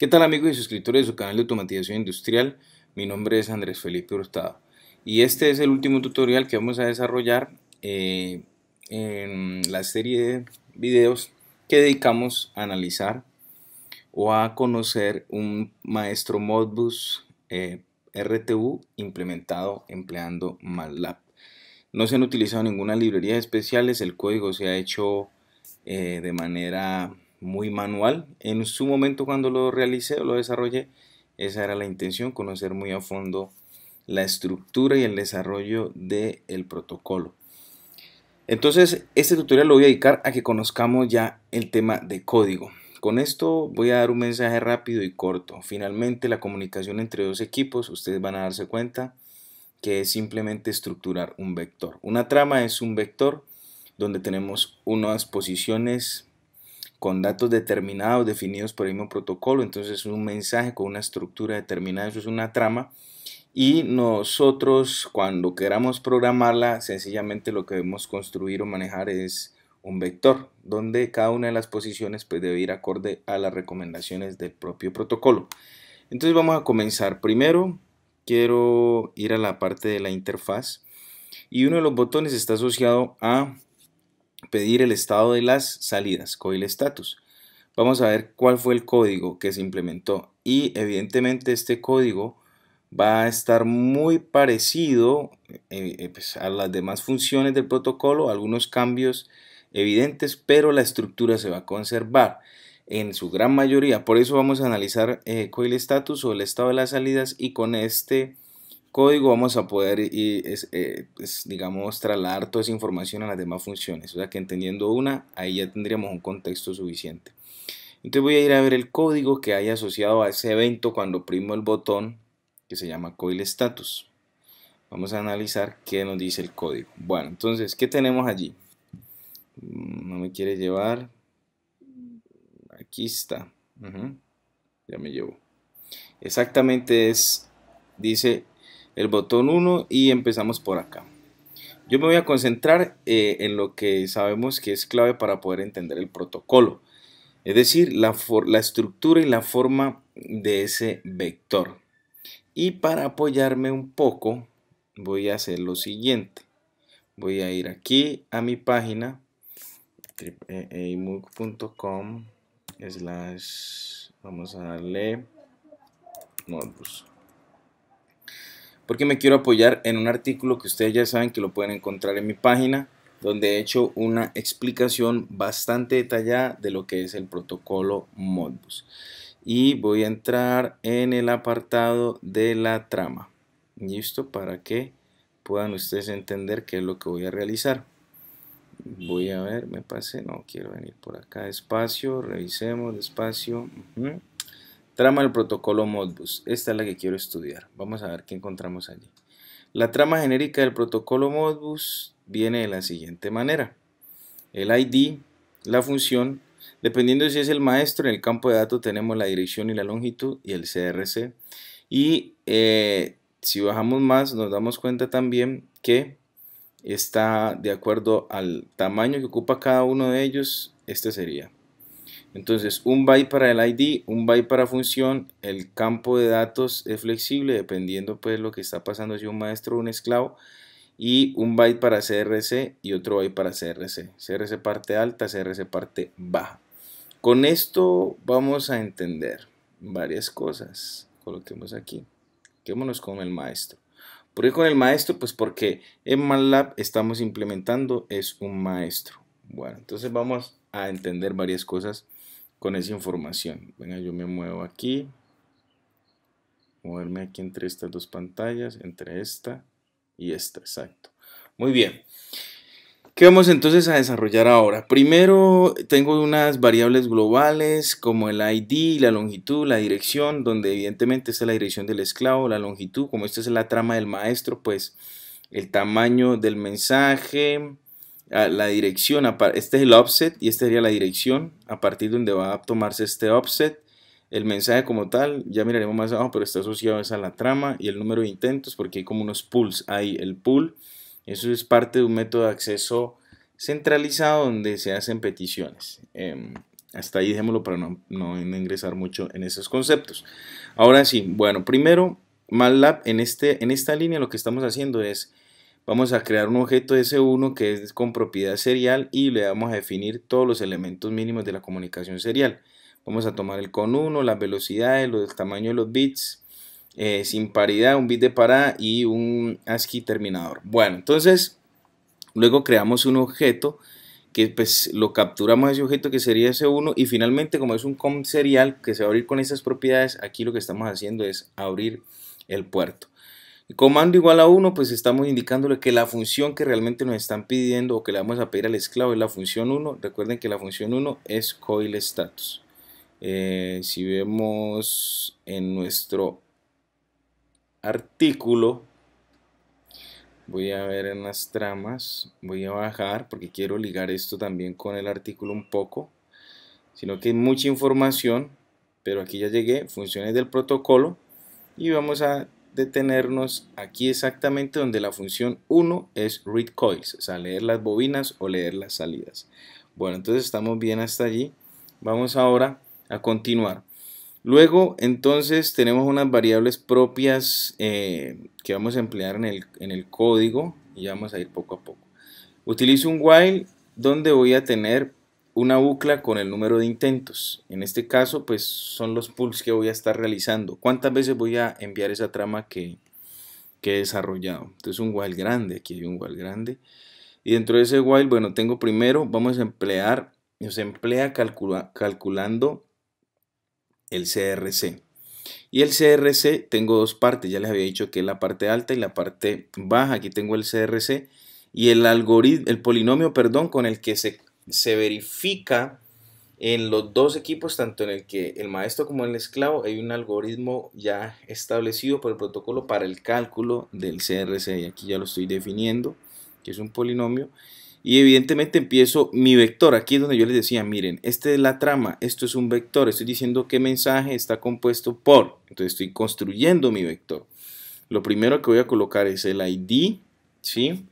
¿Qué tal amigos y suscriptores de su canal de automatización industrial? Mi nombre es Andrés Felipe Hurtado y este es el último tutorial que vamos a desarrollar eh, en la serie de videos que dedicamos a analizar o a conocer un maestro Modbus eh, RTU implementado empleando MATLAB. No se han utilizado ninguna librería especiales, el código se ha hecho eh, de manera muy manual. En su momento cuando lo realicé o lo desarrollé, esa era la intención, conocer muy a fondo la estructura y el desarrollo del el protocolo. Entonces, este tutorial lo voy a dedicar a que conozcamos ya el tema de código. Con esto voy a dar un mensaje rápido y corto. Finalmente, la comunicación entre dos equipos, ustedes van a darse cuenta que es simplemente estructurar un vector. Una trama es un vector donde tenemos unas posiciones con datos determinados, definidos por el mismo protocolo. Entonces, un mensaje con una estructura determinada, eso es una trama. Y nosotros, cuando queramos programarla, sencillamente lo que debemos construir o manejar es un vector, donde cada una de las posiciones pues, debe ir acorde a las recomendaciones del propio protocolo. Entonces vamos a comenzar. Primero quiero ir a la parte de la interfaz y uno de los botones está asociado a pedir el estado de las salidas, COIL status. Vamos a ver cuál fue el código que se implementó y evidentemente este código va a estar muy parecido eh, eh, pues, a las demás funciones del protocolo, algunos cambios evidentes, pero la estructura se va a conservar en su gran mayoría. Por eso vamos a analizar eh, COIL status o el estado de las salidas y con este código vamos a poder, y eh, pues, digamos, trasladar toda esa información a las demás funciones. O sea que entendiendo una, ahí ya tendríamos un contexto suficiente. Entonces voy a ir a ver el código que hay asociado a ese evento cuando oprimo el botón que se llama coil status. Vamos a analizar qué nos dice el código. Bueno, entonces, ¿qué tenemos allí? Mm, no me quiere llevar. Aquí está. Ya me llevo. Exactamente es, dice el botón 1 y empezamos por acá. Yo me voy a concentrar eh, en lo que sabemos que es clave para poder entender el protocolo, es decir, la, la estructura y la forma de ese vector. Y para apoyarme un poco, voy a hacer lo siguiente. Voy a ir aquí a mi página, es eh, vamos a darle modbus porque me quiero apoyar en un artículo que ustedes ya saben que lo pueden encontrar en mi página, donde he hecho una explicación bastante detallada de lo que es el protocolo Modbus. Y voy a entrar en el apartado de la trama. ¿Listo? Para que puedan ustedes entender qué es lo que voy a realizar. Voy a ver, me pasé, no quiero venir por acá despacio, revisemos despacio. Trama del protocolo Modbus. Esta es la que quiero estudiar. Vamos a ver qué encontramos allí. La trama genérica del protocolo Modbus viene de la siguiente manera. El ID, la función, dependiendo si es el maestro, en el campo de datos tenemos la dirección y la longitud y el CRC. Y eh, si bajamos más, nos damos cuenta también que está de acuerdo al tamaño que ocupa cada uno de ellos, este sería. Entonces, un byte para el ID, un byte para función, el campo de datos es flexible dependiendo pues lo que está pasando si un maestro o un esclavo, y un byte para CRC y otro byte para CRC, CRC parte alta, CRC parte baja. Con esto vamos a entender varias cosas. Coloquemos aquí, quémonos con el maestro. ¿Por qué con el maestro? Pues porque en MATLAB estamos implementando es un maestro. Bueno, entonces vamos a entender varias cosas con esa información. Venga, yo me muevo aquí, moverme aquí entre estas dos pantallas, entre esta y esta, exacto. Muy bien. ¿Qué vamos entonces a desarrollar ahora? Primero tengo unas variables globales como el ID, la longitud, la dirección, donde evidentemente está la dirección del esclavo, la longitud, como esta es la trama del maestro, pues el tamaño del mensaje, Ah, la dirección, este es el offset y esta sería la dirección a partir de donde va a tomarse este offset. El mensaje como tal, ya miraremos más abajo, pero está asociado a la trama y el número de intentos porque hay como unos pools ahí, el pool. Eso es parte de un método de acceso centralizado donde se hacen peticiones. Em, hasta ahí dejémoslo para no, ingresar mucho en esos conceptos. Ahora sí, bueno, primero, MATLAB en, este, en esta línea lo que estamos haciendo es Vamos a crear un objeto S1 que es con propiedad serial y le vamos a definir todos los elementos mínimos de la comunicación serial. Vamos a tomar el con 1, las velocidades, el tamaño de los bits, eh, sin paridad, un bit de parada y un ASCII terminador. Bueno, entonces luego creamos un objeto que pues lo capturamos ese objeto que sería S1 y finalmente como es un com serial que se va a abrir con esas propiedades, aquí lo que estamos haciendo es abrir el puerto. Comando igual a 1, pues estamos indicándole que la función que realmente nos están pidiendo o que le vamos a pedir al esclavo es la función 1. Recuerden que la función 1 es coil status. Eh, si vemos en nuestro artículo, voy a ver en las tramas, voy a bajar porque quiero ligar esto también con el artículo un poco, sino que hay mucha información, pero aquí ya llegué, funciones del protocolo y vamos a detenernos aquí exactamente donde la función 1 es read coils, o sea, leer las bobinas o leer las salidas. Bueno, entonces estamos bien hasta allí. Vamos ahora a continuar. Luego, entonces, tenemos unas variables propias eh, que vamos a emplear en el, en el código y vamos a ir poco a poco. Utilizo un while donde voy a tener una bucla con el número de intentos. En este caso, pues son los pulls que voy a estar realizando. ¿Cuántas veces voy a enviar esa trama que, que he desarrollado? Entonces un while grande, aquí hay un while grande. Y dentro de ese while, bueno, tengo primero, vamos a emplear, nos emplea calculando el CRC. Y el CRC tengo dos partes, ya les había dicho que es la parte alta y la parte baja. Aquí tengo el CRC y el algoritmo, el polinomio, perdón, con el que se se verifica en los dos equipos, tanto en el que el maestro como el esclavo, hay un algoritmo ya establecido por el protocolo para el cálculo del CRC. Y aquí ya lo estoy definiendo, que es un polinomio. Y evidentemente empiezo mi vector. Aquí es donde yo les decía, miren, esta es la trama, esto es un vector. Estoy diciendo qué mensaje está compuesto por. Entonces estoy construyendo mi vector. Lo primero que voy a colocar es el ID, ¿sí?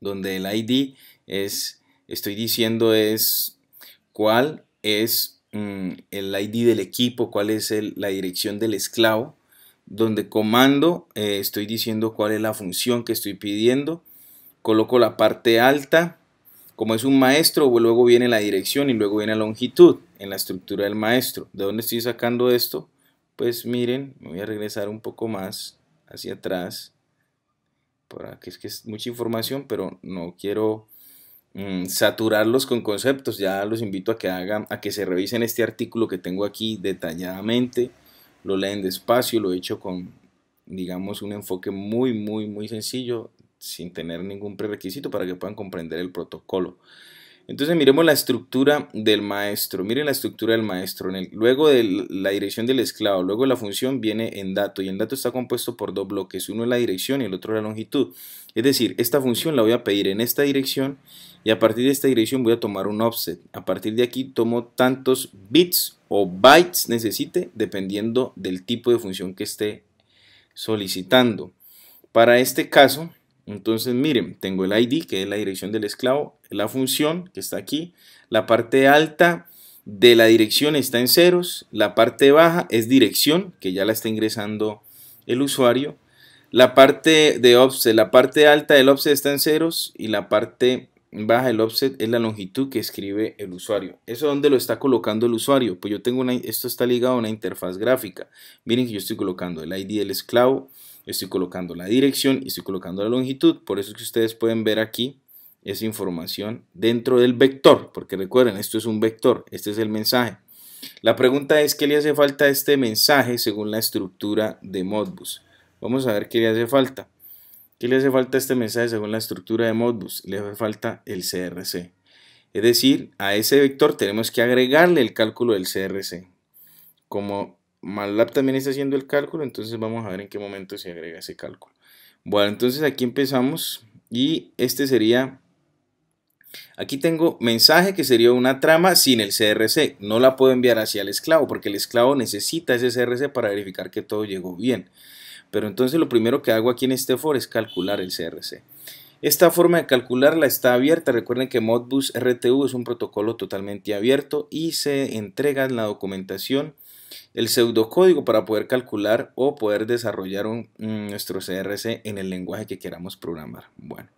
Donde el ID es estoy diciendo es cuál es mm, el ID del equipo, cuál es la dirección del esclavo. Donde comando eh, estoy diciendo cuál es la función que estoy pidiendo. Coloco la parte alta. Como es un maestro, pues, luego viene la dirección y luego viene la longitud en la estructura del maestro. ¿De dónde estoy sacando esto? Pues miren, me voy a regresar un poco más hacia atrás. Por aquí es que es mucha información, pero no quiero Mm, saturarlos con conceptos. Ya los invito a que hagan, a que se revisen este artículo que tengo aquí detalladamente, lo leen despacio, lo he hecho con, digamos, un enfoque muy, muy, muy sencillo, sin tener ningún prerequisito para que puedan comprender el protocolo. Entonces miremos la estructura del maestro. Miren la estructura del maestro. luego de la dirección del esclavo, luego la función viene en dato y el dato está compuesto por dos bloques. Uno es la dirección y el otro la longitud. Es decir, esta función la voy a pedir en esta dirección y a partir de esta dirección voy a tomar un offset. A partir de aquí tomo tantos bits o bytes necesite dependiendo del tipo de función que esté solicitando. Para este caso, entonces miren, tengo el ID que es la dirección del esclavo, la función que está aquí, la parte alta de la dirección está en ceros, la parte baja es dirección que ya la está ingresando el usuario, la parte de offset, la parte alta del offset está en ceros y la parte baja el offset es la longitud que escribe el usuario. ¿Eso dónde lo está colocando el usuario? Pues yo tengo una, esto está ligado a una interfaz gráfica. Miren que yo estoy colocando el ID del esclavo, estoy colocando la dirección y estoy colocando la longitud. Por eso es que ustedes pueden ver aquí esa información dentro del vector, porque recuerden, esto es un vector, este es el mensaje. La pregunta es, ¿qué le hace falta a este mensaje según la estructura de Modbus? Vamos a ver qué le hace falta. ¿Qué le hace falta este mensaje según la estructura de Modbus? Le hace falta el CRC. Es decir, a ese vector tenemos que agregarle el cálculo del CRC. Como MATLAB también está haciendo el cálculo, entonces vamos a ver en qué momento se agrega ese cálculo. Bueno, entonces aquí empezamos y este sería... Aquí tengo mensaje que sería una trama sin el CRC. No la puedo enviar hacia el esclavo porque el esclavo necesita ese CRC para verificar que todo llegó bien. Pero entonces lo primero que hago aquí en este for es calcular el CRC. Esta forma de calcularla está abierta. Recuerden que Modbus RTU es un protocolo totalmente abierto y se entrega en la documentación el pseudocódigo para poder calcular o poder desarrollar un, mm, nuestro CRC en el lenguaje que queramos programar. Bueno,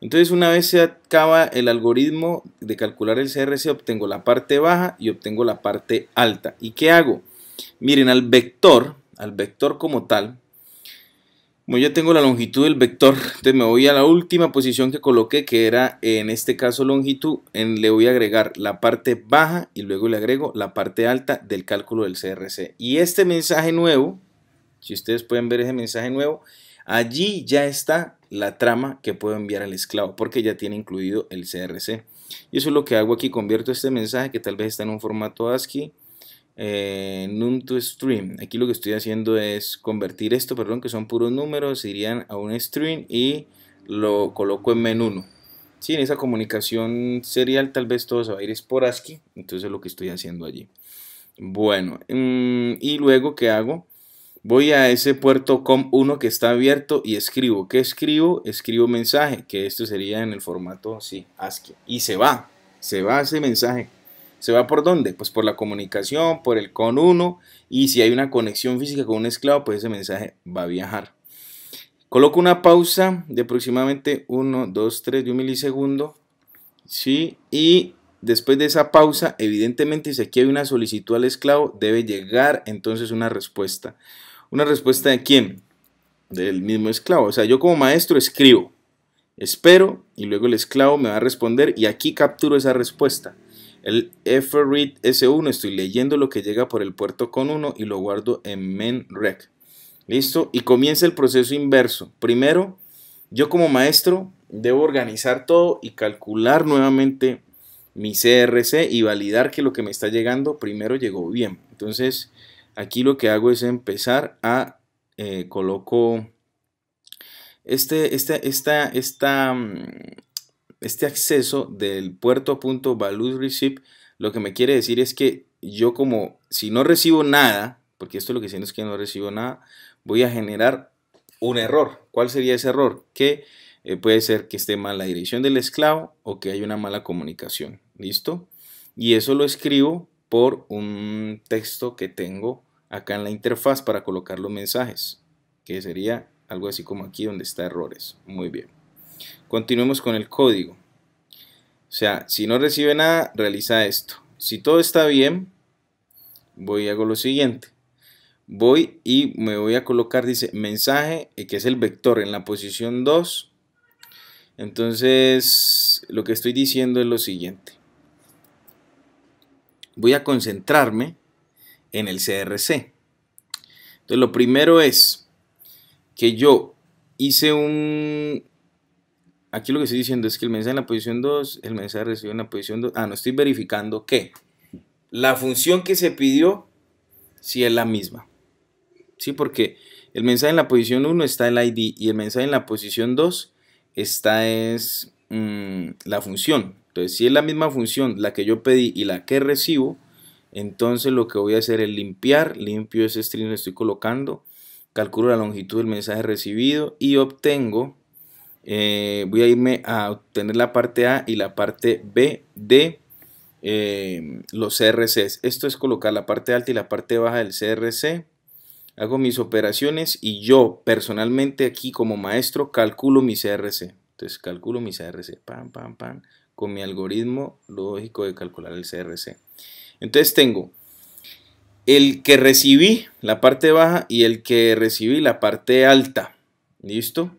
entonces una vez se acaba el algoritmo de calcular el CRC, obtengo la parte baja y obtengo la parte alta. ¿Y qué hago? Miren, al vector, al vector como tal, como ya tengo la longitud del vector, entonces me voy a la última posición que coloqué, que era en este caso longitud, en, le voy a agregar la parte baja y luego le agrego la parte alta del cálculo del CRC. Y este mensaje nuevo, si ustedes pueden ver ese mensaje nuevo, allí ya está la trama que puedo enviar al esclavo, porque ya tiene incluido el CRC. Y eso es lo que hago aquí, convierto este mensaje que tal vez está en un formato ASCII eh, en num to Aquí lo que estoy haciendo es convertir esto, perdón, que son puros números, irían a un string y lo coloco en men 1. Sí, en esa comunicación serial tal vez todo se va a ir es por ASCII, entonces lo que estoy haciendo allí. Bueno, mm, y luego que hago? Voy a ese puerto com1 que está abierto y escribo. ¿Qué escribo? Escribo mensaje, que esto sería en el formato, sí, ASCII. Y se va, se va ese mensaje. ¿Se va por dónde? Pues por la comunicación, por el con uno. Y si hay una conexión física con un esclavo, pues ese mensaje va a viajar. Coloco una pausa de aproximadamente 1, 2, 3 de un milisegundo. ¿sí? Y después de esa pausa, evidentemente, si aquí hay una solicitud al esclavo, debe llegar entonces una respuesta. ¿Una respuesta de quién? Del mismo esclavo. O sea, yo como maestro escribo, espero y luego el esclavo me va a responder y aquí capturo esa respuesta. El fread S1 estoy leyendo lo que llega por el puerto con 1 y lo guardo en menrec. ¿Listo? Y comienza el proceso inverso. Primero, yo como maestro debo organizar todo y calcular nuevamente mi CRC y validar que lo que me está llegando primero llegó bien. Entonces, aquí lo que hago es empezar a eh, coloco este, este, esta esta, esta, mm, este acceso del puerto a punto lo que me quiere decir es que yo como si no recibo nada, porque esto lo que siento es que no recibo nada, voy a generar un error. ¿Cuál sería ese error? Que eh, puede ser que esté mal la dirección del esclavo o que haya una mala comunicación. ¿Listo? Y eso lo escribo por un texto que tengo acá en la interfaz para colocar los mensajes, que sería algo así como aquí donde está errores. Muy bien. Continuemos con el código. O sea, si no recibe nada, realiza esto. Si todo está bien, voy y hago lo siguiente. Voy y me voy a colocar, dice, mensaje, eh, que es el vector en la posición 2. Entonces, lo que estoy diciendo es lo siguiente. Voy a concentrarme en el CRC. Entonces, lo primero es que yo hice un, aquí lo que estoy diciendo es que el mensaje en la posición 2, el mensaje recibido en la posición 2. Ah, no estoy verificando que la función que se pidió si es la misma. Sí, porque el mensaje en la posición 1 está el ID y el mensaje en la posición 2 está es mm, la función. Entonces, si es la misma función la que yo pedí y la que recibo, entonces lo que voy a hacer es limpiar, limpio ese string lo estoy colocando, calculo la longitud del mensaje recibido y obtengo eh, voy a irme a obtener la parte A y la parte B de eh, los CRCs. Esto es colocar la parte alta y la parte baja del CRC. Hago mis operaciones y yo personalmente aquí como maestro calculo mi CRC. Entonces calculo mi CRC, con mi algoritmo lógico de calcular el CRC. Entonces tengo el que recibí la parte baja y el que recibí la parte alta. ¿Listo?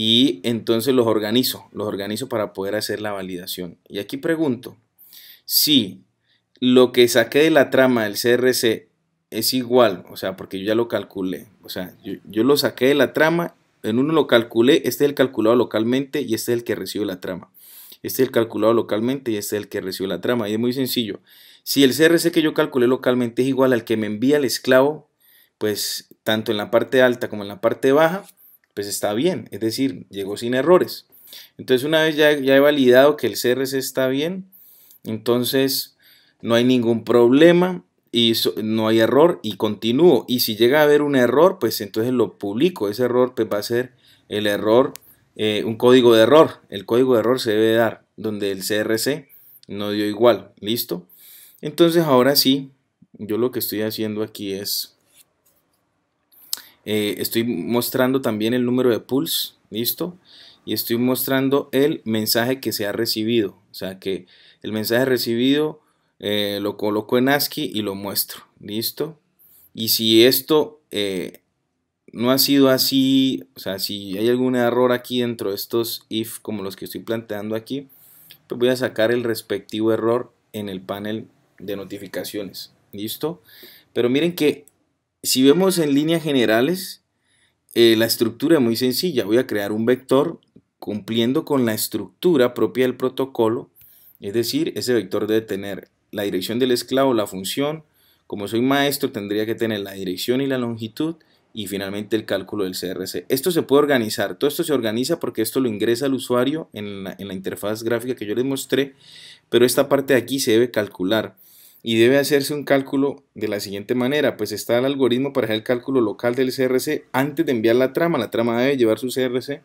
y entonces los organizo, los organizo para poder hacer la validación. Y aquí pregunto si lo que saqué de la trama del CRC es igual, o sea, porque yo ya lo calculé, o sea, yo, yo lo saqué de la trama, en uno lo calculé, este es el calculado localmente y este es el que recibe la trama. Este es el calculado localmente y este es el que recibe la trama. Y es muy sencillo. Si el CRC que yo calculé localmente es igual al que me envía el esclavo, pues tanto en la parte alta como en la parte baja, pues está bien, es decir, llegó sin errores. Entonces una vez ya, he validado que el CRC está bien, entonces no hay ningún problema y no hay error y continúo. Y si llega a haber un error, pues entonces lo publico. Ese error pues, va a ser el error, eh, un código de error. El código de error se debe dar donde el CRC no dio igual. ¿Listo? Entonces ahora sí, yo lo que estoy haciendo aquí es eh, estoy mostrando también el número de pulse, listo, y estoy mostrando el mensaje que se ha recibido, o sea que el mensaje recibido eh, lo coloco en ASCII y lo muestro, listo, y si esto eh, no ha sido así, o sea, si hay algún error aquí dentro de estos if como los que estoy planteando aquí, pues voy a sacar el respectivo error en el panel de notificaciones, listo, pero miren que si vemos en líneas generales, eh, la estructura es muy sencilla. Voy a crear un vector cumpliendo con la estructura propia del protocolo. Es decir, ese vector debe tener la dirección del esclavo, la función. Como soy maestro, tendría que tener la dirección y la longitud. Y finalmente el cálculo del CRC. Esto se puede organizar. Todo esto se organiza porque esto lo ingresa al usuario en en la interfaz gráfica que yo les mostré. Pero esta parte de aquí se debe calcular y debe hacerse un cálculo de la siguiente manera, pues está el algoritmo para hacer el cálculo local del CRC antes de enviar la trama, la trama debe llevar su CRC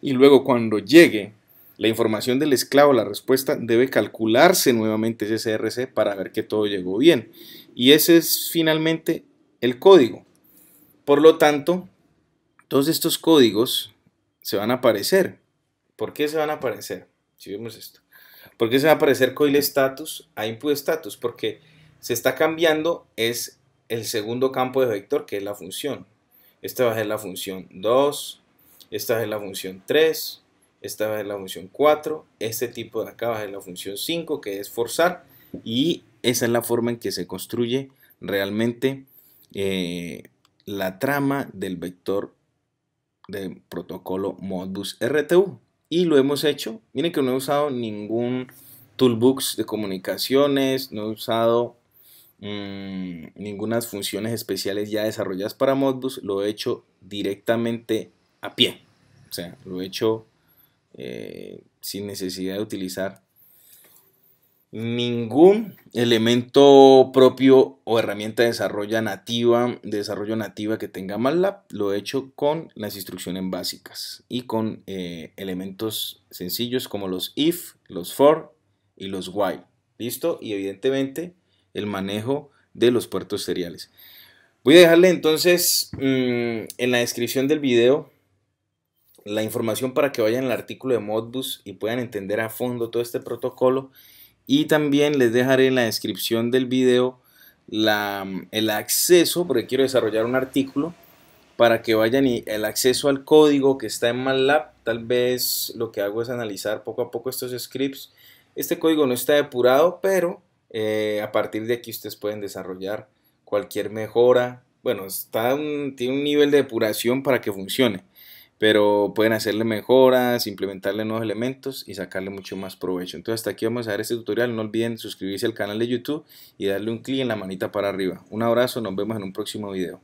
y luego cuando llegue la información del esclavo, la respuesta, debe calcularse nuevamente ese CRC para ver que todo llegó bien. Y ese es finalmente el código. Por lo tanto, todos estos códigos se van a aparecer. ¿Por qué se van a aparecer? Si vemos esto. ¿Por qué se va a aparecer coil status a input status? Porque se está cambiando es el segundo campo de vector, que es la función. Esta va a ser la función 2, esta va a ser la función 3, esta va a ser la función 4, este tipo de acá va a ser la función 5, que es forzar, y esa es la forma en que se construye realmente eh, la trama del vector de protocolo Modbus RTU y lo hemos hecho. Miren que no he usado ningún toolbox de comunicaciones, no he usado mmm, ninguna funciones especiales ya desarrolladas para Modbus, lo he hecho directamente a pie. O sea, lo he hecho eh, sin necesidad de utilizar ningún elemento propio o herramienta de desarrollo nativa, de desarrollo nativa que tenga MATLAB, lo he hecho con las instrucciones básicas y con eh, elementos sencillos como los if, los for y los while. ¿Listo? Y evidentemente el manejo de los puertos seriales. Voy a dejarle entonces mm, en la descripción del video la información para que vayan al artículo de Modbus y puedan entender a fondo todo este protocolo y también les dejaré en la descripción del video la, el acceso, porque quiero desarrollar un artículo para que vayan y el acceso al código que está en MATLAB. Tal vez lo que hago es analizar poco a poco estos scripts. Este código no está depurado, pero eh, a partir de aquí ustedes pueden desarrollar cualquier mejora. Bueno, está tiene un nivel de depuración para que funcione pero pueden hacerle mejoras, implementarle nuevos elementos y sacarle mucho más provecho. Entonces hasta aquí vamos a ver este tutorial, no olviden suscribirse al canal de YouTube y darle un clic en la manita para arriba. Un abrazo, nos vemos en un próximo video.